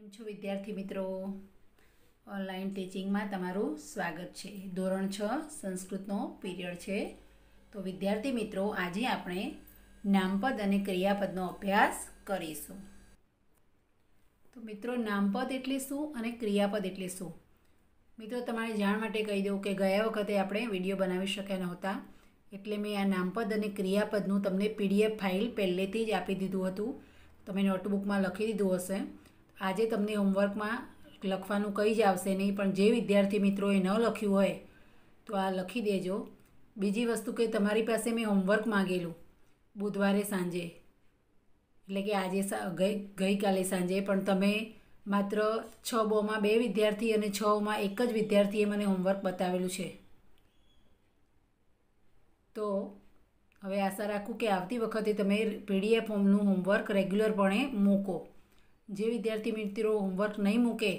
કેમ છો વિદ્યાર્થી મિત્રો ઓનલાઈન ટીચિંગમાં તમારું સ્વાગત છે ધોરણ છ સંસ્કૃતનો પીરિયડ છે તો વિદ્યાર્થી મિત્રો આજે આપણે નામપદ અને ક્રિયાપદનો અભ્યાસ કરીશું તો મિત્રો નામપદ એટલે શું અને ક્રિયાપદ એટલે શું મિત્રો તમારે જાણ માટે કહી દઉં કે ગયા વખતે આપણે વિડીયો બનાવી શક્યા નહોતા એટલે મેં આ નામપદ અને ક્રિયાપદનું તમને પીડીએફ ફાઇલ પહેલેથી જ આપી દીધું હતું તમે નોટબુકમાં લખી દીધું હશે આજે તમને હોમવર્કમાં લખવાનું કંઈ જ આવશે નહીં પણ જે વિદ્યાર્થી મિત્રોએ ન લખ્યું હોય તો આ લખી દેજો બીજી વસ્તુ કે તમારી પાસે મેં હોમવર્ક માગેલું બુધવારે સાંજે એટલે કે આજે ગઈ ગઈકાલે સાંજે પણ તમે માત્ર છ બોમાં બે વિદ્યાર્થી અને છમાં એક જ વિદ્યાર્થીએ મને હોમવર્ક બતાવેલું છે તો હવે આશા રાખું કે આવતી વખતે તમે પીડીએફ હોમનું હોમવર્ક રેગ્યુલરપણે મૂકો જે વિદ્યાર્થી મિત્રો હોમવર્ક નહીં મૂકે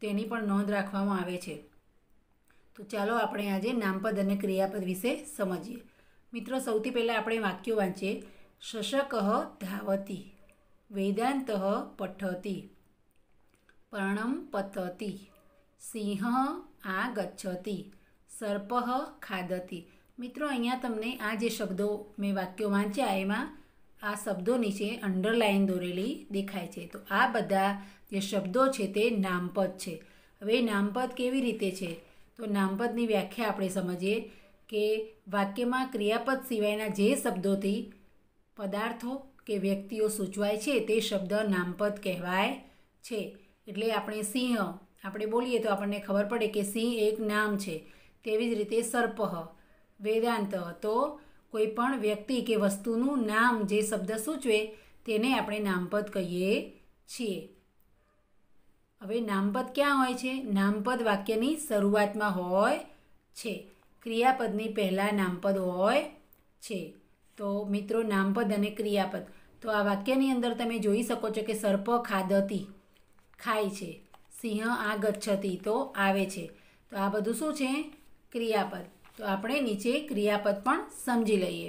તેની પણ નોંધ રાખવામાં આવે છે તો ચાલો આપણે આજે નામપદ અને ક્રિયાપદ વિશે સમજીએ મિત્રો સૌથી પહેલાં આપણે વાક્યો વાંચીએ શશક ધાવતી વેદાંત પઠતી પર્ણમ પતતી સિંહ આ ગચ્છતી સર્પ ખાદતી મિત્રો અહીંયા તમને આ જે શબ્દો મેં વાક્યો વાંચ્યા એમાં આ શબ્દો નીચે અંડરલાઇન દોરેલી દેખાય છે તો આ બધા જે શબ્દો છે તે નામપદ છે હવે નામપદ કેવી રીતે છે તો નામપદની વ્યાખ્યા આપણે સમજીએ કે વાક્યમાં ક્રિયાપદ સિવાયના જે શબ્દોથી પદાર્થો કે વ્યક્તિઓ સૂચવાય છે તે શબ્દ નામપદ કહેવાય છે એટલે આપણે સિંહ આપણે બોલીએ તો આપણને ખબર પડે કે સિંહ એક નામ છે તેવી જ રીતે સર્પહ વેદાંત તો કોઈપણ વ્યક્તિ કે વસ્તુનું નામ જે શબ્દ સૂચવે તેને આપણે નામપદ કહીએ છીએ હવે નામપદ ક્યાં હોય છે નામપદ વાક્યની શરૂઆતમાં હોય છે ક્રિયાપદની પહેલાં નામપદ હોય છે તો મિત્રો નામપદ અને ક્રિયાપદ તો આ વાક્યની અંદર તમે જોઈ શકો છો કે સર્પ ખાદતી ખાય છે સિંહ આ ગચ્છતી તો આવે છે તો આ બધું શું છે ક્રિયાપદ તો આપણે નીચે ક્રિયાપદ પણ સમજી લઈએ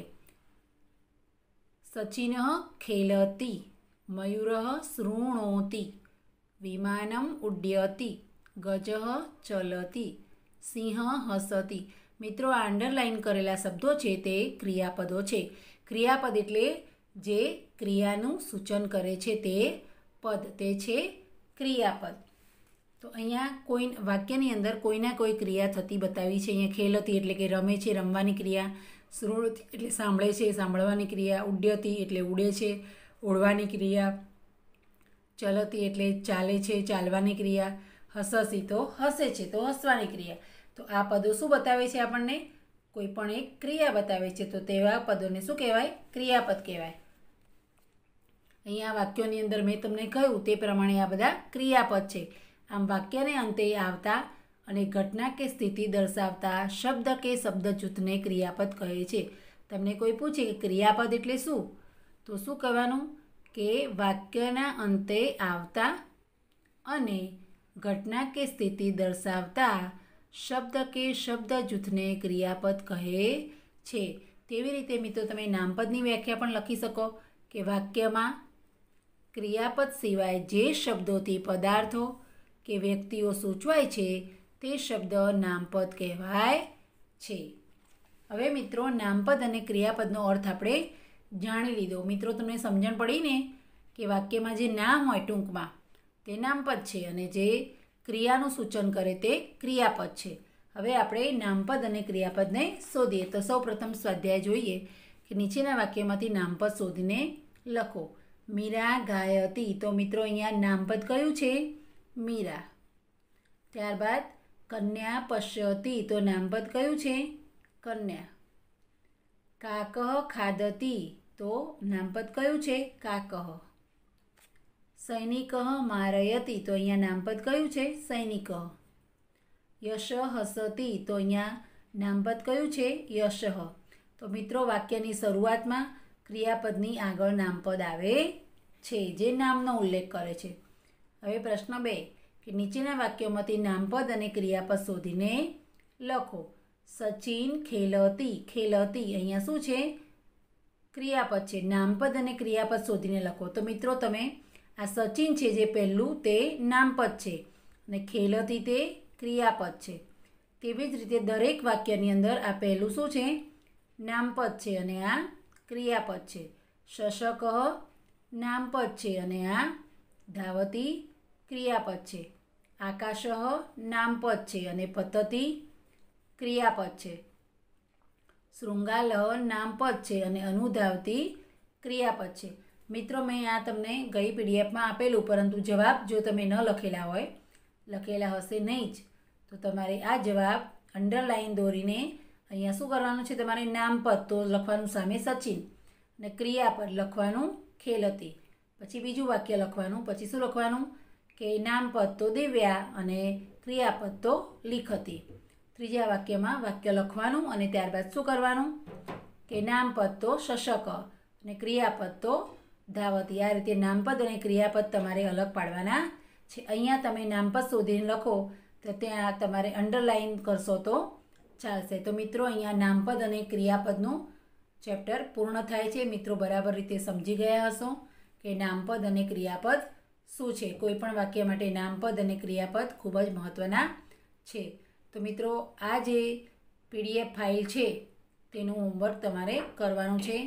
સચિન ખેલતી મયુર શૃણોતી વિમાનમ ઉડ્યતી ગજ ચલતી સિંહ હસતી મિત્રો આ અંડરલાઇન કરેલા શબ્દો છે તે ક્રિયાપદો છે ક્રિયાપદ એટલે જે ક્રિયાનું સૂચન કરે છે તે પદ તે છે ક્રિયાપદ તો અહીંયા કોઈ વાક્યની અંદર કોઈના કોઈ ક્રિયા થતી બતાવી છે અહીંયા ખેલતી એટલે કે રમે છે રમવાની ક્રિયા શ્રોત એટલે સાંભળે છે સાંભળવાની ક્રિયા ઉડ્યતી એટલે ઉડે છે ઓળવાની ક્રિયા ચલતી એટલે ચાલે છે ચાલવાની ક્રિયા હસસી તો હસે છે તો હસવાની ક્રિયા તો આ પદો શું બતાવે છે આપણને કોઈ પણ એક ક્રિયા બતાવે છે તો તેવા પદોને શું કહેવાય ક્રિયાપદ કહેવાય અહીંયા વાક્યોની અંદર મેં તમને કહ્યું તે પ્રમાણે આ બધા ક્રિયાપદ છે આમ વાક્યને અંતે આવતા અને ઘટના કે સ્થિતિ દર્શાવતા શબ્દ કે શબ્દ જૂથને ક્રિયાપદ કહે છે તમને કોઈ પૂછે કે ક્રિયાપદ એટલે શું તો શું કહેવાનું કે વાક્યના અંતે આવતા અને ઘટના કે સ્થિતિ દર્શાવતા શબ્દ કે શબ્દ જૂથને ક્રિયાપદ કહે છે તેવી રીતે મિત્રો તમે નામપદની વ્યાખ્યા પણ લખી શકો કે વાક્યમાં ક્રિયાપદ સિવાય જે શબ્દોથી પદાર્થો કે વ્યક્તિઓ સૂચવાય છે તે શબ્દ નામપદ કહેવાય છે હવે મિત્રો નામપદ અને ક્રિયાપદનો અર્થ આપણે જાણી લીધો મિત્રો તમને સમજણ પડી ને કે વાક્યમાં જે નામ હોય ટૂંકમાં તે નામપદ છે અને જે ક્રિયાનું સૂચન કરે તે ક્રિયાપદ છે હવે આપણે નામપદ અને ક્રિયાપદને શોધીએ તો સૌ પ્રથમ સ્વાધ્યાય જોઈએ કે નીચેના વાક્યમાંથી નામપદ શોધીને લખો મીરા ગાય હતી તો મિત્રો અહીંયા નામપદ કયું છે મીરા ત્યારબાદ કન્યા પશ્યતી તો નામપદ કયું છે કન્યા કાકહ ખાદતી તો નામપદ કયું છે કાકહ સૈનિક મારયતી તો અહીંયા નામપદ કયું છે સૈનિક યશ હસતી તો અહીંયા નામપદ કયું છે યશ તો મિત્રો વાક્યની શરૂઆતમાં ક્રિયાપદની આગળ નામપદ આવે છે જે નામનો ઉલ્લેખ કરે છે હવે પ્રશ્ન બે કે નીચેના વાક્યોમાંથી નામપદ અને ક્રિયાપદ શોધીને લખો સચિન ખેલતી ખેલતી અહીંયા શું છે ક્રિયાપદ છે નામપદ અને ક્રિયાપદ શોધીને લખો તો મિત્રો તમે આ સચિન છે જે પહેલું તે નામપદ છે અને ખેલતી તે ક્રિયાપદ છે તેવી જ રીતે દરેક વાક્યની અંદર આ પહેલું શું છે નામપદ છે અને આ ક્રિયાપદ છે શશક નામપદ છે અને આ ધાવતી ક્રિયાપદ છે આકાશહ નામપદ છે અને પદ્ધતિ ક્રિયાપદ છે શૃંગાલહ નામપદ છે અને અનુધાવતી ક્રિયાપદ છે મિત્રો મેં આ તમને ગઈ પીડીએફમાં આપેલું પરંતુ જવાબ જો તમે ન લખેલા હોય લખેલા હશે નહીં જ તો તમારે આ જવાબ અંડરલાઇન દોરીને અહીંયા શું કરવાનું છે તમારે નામપદ તો લખવાનું સામે સચિન અને ક્રિયાપદ લખવાનું ખેલ હતી પછી બીજું વાક્ય લખવાનું પછી શું લખવાનું કે નામ તો દિવ્યા અને ક્રિયાપદ તો લિખતી ત્રીજા વાક્યમાં વાક્ય લખવાનું અને ત્યારબાદ શું કરવાનું કે નામપદ તો શશક અને ક્રિયાપદ તો ધાવતી આ રીતે નામપદ અને ક્રિયાપદ તમારે અલગ પાડવાના છે અહીંયા તમે નામપદ શોધીને લખો તો ત્યાં તમારે અંડરલાઇન કરશો તો ચાલશે તો મિત્રો અહીંયા નામપદ અને ક્રિયાપદનું ચેપ્ટર પૂર્ણ થાય છે મિત્રો બરાબર રીતે સમજી ગયા હશો કે નામપદ અને ક્રિયાપદ શું છે કોઈપણ વાક્ય માટે નામપદ અને ક્રિયાપદ ખૂબ જ મહત્ત્વના છે તો મિત્રો આ જે પીડીએફ ફાઇલ છે તેનું હોમવર્ક તમારે કરવાનું છે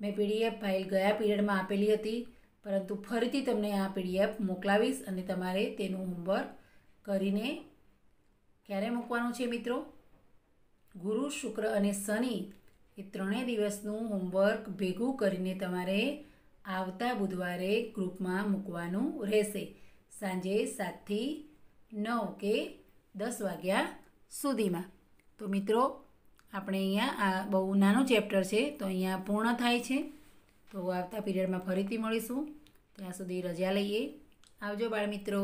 મેં પીડીએફ ફાઇલ ગયા પીરિયડમાં આપેલી હતી પરંતુ ફરીથી તમને આ પીડીએફ મોકલાવીશ અને તમારે તેનું હોમવર્ક કરીને ક્યારે મૂકવાનું છે મિત્રો ગુરુ શુક્ર અને શનિ એ ત્રણેય દિવસનું હોમવર્ક ભેગું કરીને તમારે આવતા બુધવારે ગ્રુપમાં મૂકવાનું રહેશે સાંજે સાતથી નવ કે દસ વાગ્યા સુધીમાં તો મિત્રો આપણે અહીંયા આ બહુ નાનું ચેપ્ટર છે તો અહીંયા પૂર્ણ થાય છે તો આવતા પીરિયડમાં ફરીથી મળીશું ત્યાં સુધી રજા લઈએ આવજો બાળમિત્રો